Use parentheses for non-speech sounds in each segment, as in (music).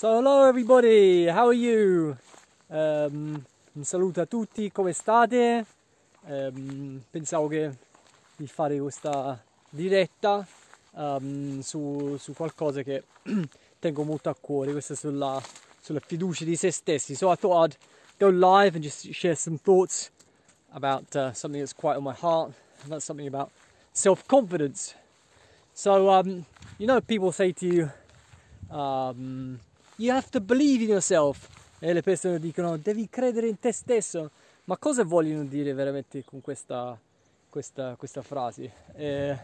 So hello everybody, how are you? Um, un saluto a tutti, come state? Um, pensavo che di fare questa diretta um, su, su, qualcosa che (clears throat) tengo molto a cuore, questa sulla, sulla fiducia di se stessi. So I thought I'd go live and just share some thoughts about uh, something that's quite on my heart, and that's something about self-confidence. So, um, you know, people say to you, um, You have to believe in yourself. E le persone dicono, devi credere in te stesso. Ma cosa vogliono dire veramente con questa, questa, questa frase? Eh,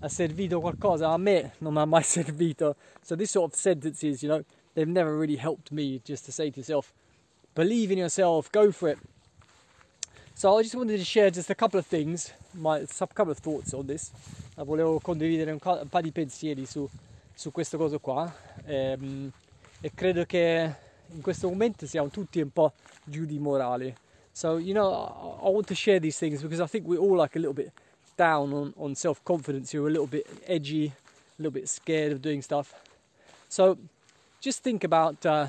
ha servito qualcosa? A me non mi ha mai (laughs) servito. So these sort of sentences, you know, they've never really helped me just to say to yourself, believe in yourself, go for it. So I just wanted to share just a couple of things, my, a couple of thoughts on this. Volevo condividere un, un paio di pensieri su, su questo coso qua. Um, e credo che in questo momento siamo tutti un po' giù di morale. So, you know, I, want to share these things because I think we're all like a little bit down on, on self confidence, you're a little bit edgy, a little bit scared of doing stuff. So just think about uh,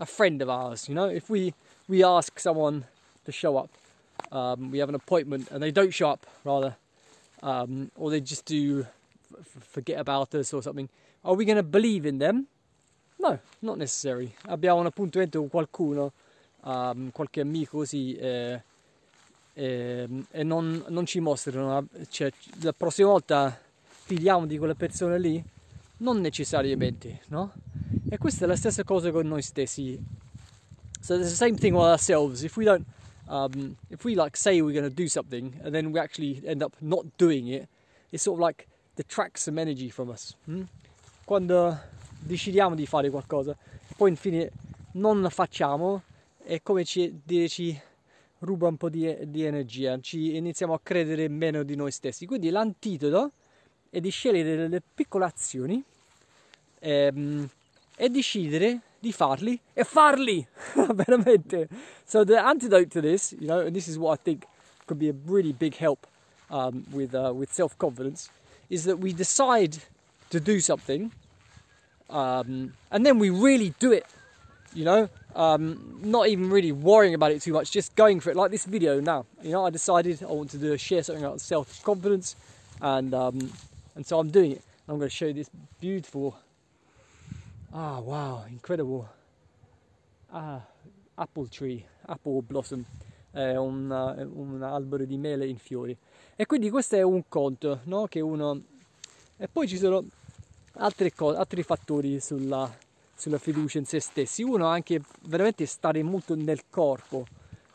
a friend of ours, you know, if we, we ask someone to show up, um, we have an appointment and they don't show up, rather, um, or they just do f- forget about us or something, are we going to believe in them? No, not necessario. Abbiamo un appuntamento con qualcuno, um, qualche amico così, eh, eh, e non, non, ci mostrano. Cioè, la prossima volta fidiamo di quelle persone lì? Non necessariamente, no? E questa è la stessa cosa con noi stessi. So it's the same thing with ourselves. If we don't, um, if we like say we're going to do something and then we actually end up not doing it, it sort of like detracts some energy from us. Hmm? Quando decidiamo di fare qualcosa, poi infine non facciamo, è come ci, ci ruba un po' di, di, energia, ci iniziamo a credere meno di noi stessi. Quindi l'antidoto è di scegliere delle piccole azioni ehm, e decidere di farli e farli (laughs) veramente. So the antidote to this, you know, and this is what I think could be a really big help um, with uh, with self confidence, is that we decide to do something Um, and then we really do it, you know, um, not even really worrying about it too much, just going for it. Like this video now, you know, I decided I want to do share something about self confidence, and um, and so I'm doing it. I'm going to show you this beautiful, ah, wow, incredible, ah, apple tree, apple blossom. È eh, un, eh, un albero di mele in fiori e quindi questo è un conto no? che uno e poi ci sono altri, co- altri fattori sulla, sulla, fiducia in se stessi. Uno è anche veramente stare molto nel corpo.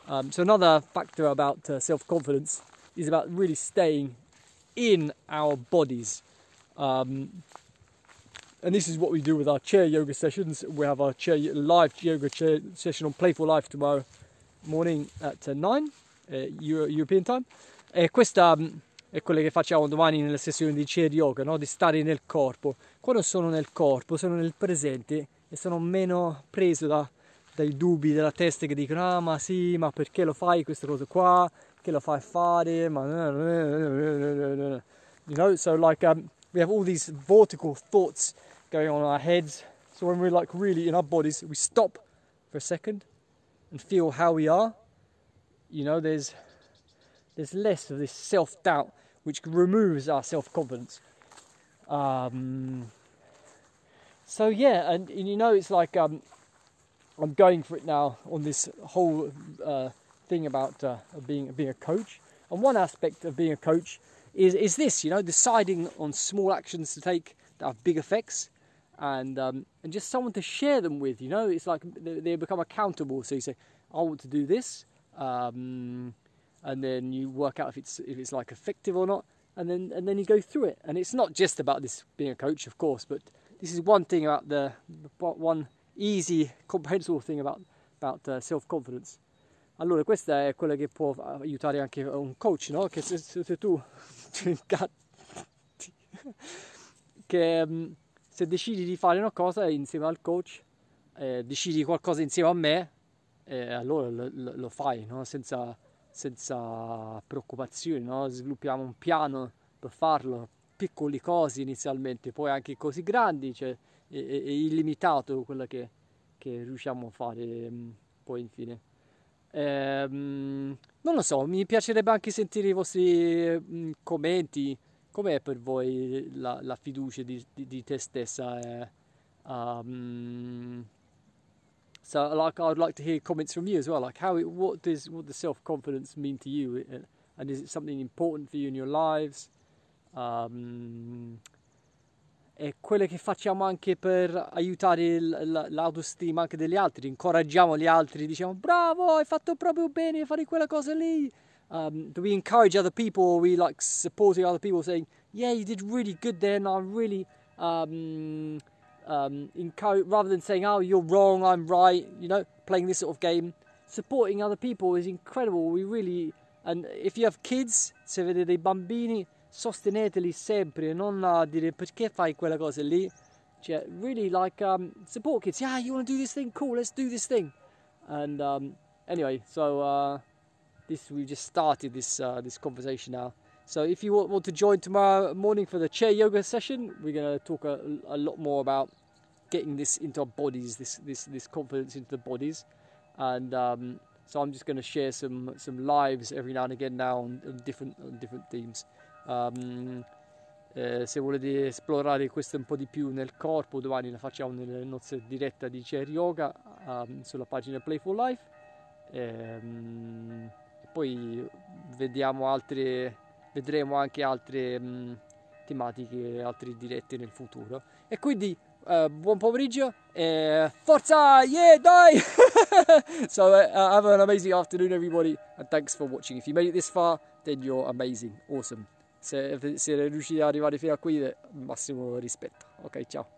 Um, so another factor about uh, self-confidence is about really staying in our bodies. Um, and this is what we do with our chair yoga sessions. We have our chair live yoga chair session on Playful Life tomorrow morning at 9 uh, uh, eh, European time. E questa um, è quella che facciamo domani nella sessione di chair yoga, no? di stare nel corpo. Quando sono nel corpo, sono nel presente e sono meno preso da, dai dubbi della testa che dicono ah ma sì, ma perché lo fai queste cose qua? Che lo fai fare? Ma... You know, so like um, we have all these vertical thoughts going on in our heads. So when we're like really in our bodies, we stop for a second and feel how we are. You know, there's there's less of this self doubt, which removes our self confidence. Um, so yeah, and, and, you know, it's like um, I'm going for it now on this whole uh, thing about uh, being being a coach. And one aspect of being a coach is is this, you know, deciding on small actions to take that have big effects, and um, and just someone to share them with. You know, it's like they become accountable. So you say, I want to do this. Um, and then you work out if it's if it's like effective or not, and then and then you go through it. And it's not just about this being a coach, of course, but this is one thing about the, one easy, comprehensible thing about about uh, self-confidence. Allora, questa è quella che può uh, aiutare anche un coach, no? Che se, se tu (laughs) che um, se decidi di fare una cosa insieme al coach, eh, decidi qualcosa insieme a me, eh, allora lo, lo, lo fai, no? Senza senza preoccupazioni, no? sviluppiamo un piano per farlo, piccoli cose inizialmente, poi anche così grandi, cioè è, è illimitato quello che, che, riusciamo a fare mm, poi infine. Ehm, non lo so, mi piacerebbe anche sentire i vostri mm, commenti, com'è per voi la, la fiducia di, di, di, te stessa? Eh? Um, So, like, I'd like to hear comments from you as well. Like, how, it, what does what does self confidence mean to you, and is it something important for you in your lives? Um, e quello che facciamo anche per aiutare l'autostima anche degli altri, incoraggiamo gli altri, diciamo bravo, hai fatto proprio bene a fare quella cosa lì. Um, do we encourage other people? Or we like supporting other people, saying, "Yeah, you did really good there, and I really um, um, rather than saying, "Oh, you're wrong, I'm right," you know, playing this sort of game, supporting other people is incredible. We really, and if you have kids, se vedete dei bambini, sosteneteli sempre, non a dire perché fai quella cosa lì. Cioè, really like um, support kids. Yeah, you want to do this thing? Cool, let's do this thing. And um, anyway, so uh, this we just started this uh, this conversation now. So if you want to join tomorrow morning for the chair yoga session, we're going to talk a, a lot more about getting this into our bodies, this this this confidence into the bodies, and um, so I'm just going to share some some lives every now and again now on, on different on different themes. Um, eh, se volete esplorare questo un po' di più nel corpo, domani la facciamo nella nozze diretta di Chair Yoga um, sulla pagina Playful Life. Ehm, e poi vediamo altre vedremo anche altre mh, mm, tematiche, altre dirette nel futuro. E quindi uh, buon pomeriggio e forza! Yeah, dai! (laughs) so uh, have an amazing afternoon, everybody, and thanks for watching. If you made it this far, then you're amazing, awesome. Se, se riuscite ad arrivare fino a qui, eh, massimo rispetto. Ok, ciao.